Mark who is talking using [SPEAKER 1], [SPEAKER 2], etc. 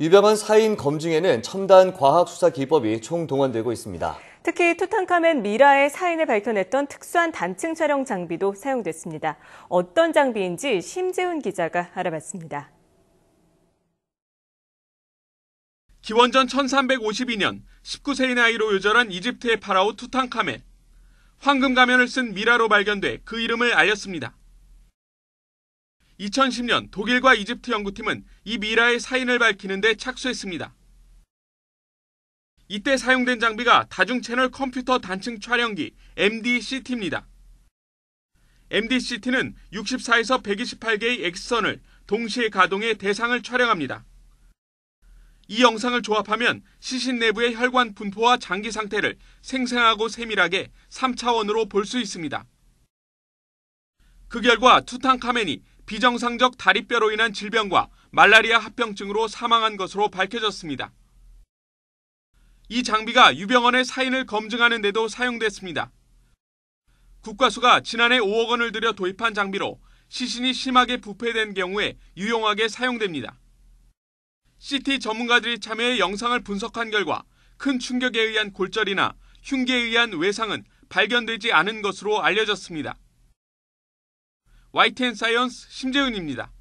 [SPEAKER 1] 유명한 사인 검증에는 첨단 과학 수사 기법이 총동원되고 있습니다. 특히 투탕카멘 미라의 사인을 밝혀냈던 특수한 단층 촬영 장비도 사용됐습니다. 어떤 장비인지 심재훈 기자가 알아봤습니다.
[SPEAKER 2] 기원전 1352년 19세의 나이로 요절한 이집트의 파라오 투탕카멘. 황금 가면을 쓴 미라로 발견돼 그 이름을 알렸습니다. 2010년 독일과 이집트 연구팀은 이 미라의 사인을 밝히는 데 착수했습니다. 이때 사용된 장비가 다중 채널 컴퓨터 단층 촬영기 MDCT입니다. MDCT는 64에서 128개의 X선을 동시에 가동해 대상을 촬영합니다. 이 영상을 조합하면 시신 내부의 혈관 분포와 장기 상태를 생생하고 세밀하게 3차원으로 볼 수 있습니다. 그 결과 투탕카멘이 비정상적 다리뼈로 인한 질병과 말라리아 합병증으로 사망한 것으로 밝혀졌습니다. 이 장비가 유병원의 사인을 검증하는 데도 사용됐습니다. 국과수가 지난해 5억 원을 들여 도입한 장비로 시신이 심하게 부패된 경우에 유용하게 사용됩니다. CT 전문가들이 참여해 영상을 분석한 결과 큰 충격에 의한 골절이나 흉기에 의한 외상은 발견되지 않은 것으로 알려졌습니다. YTN 사이언스 심재훈입니다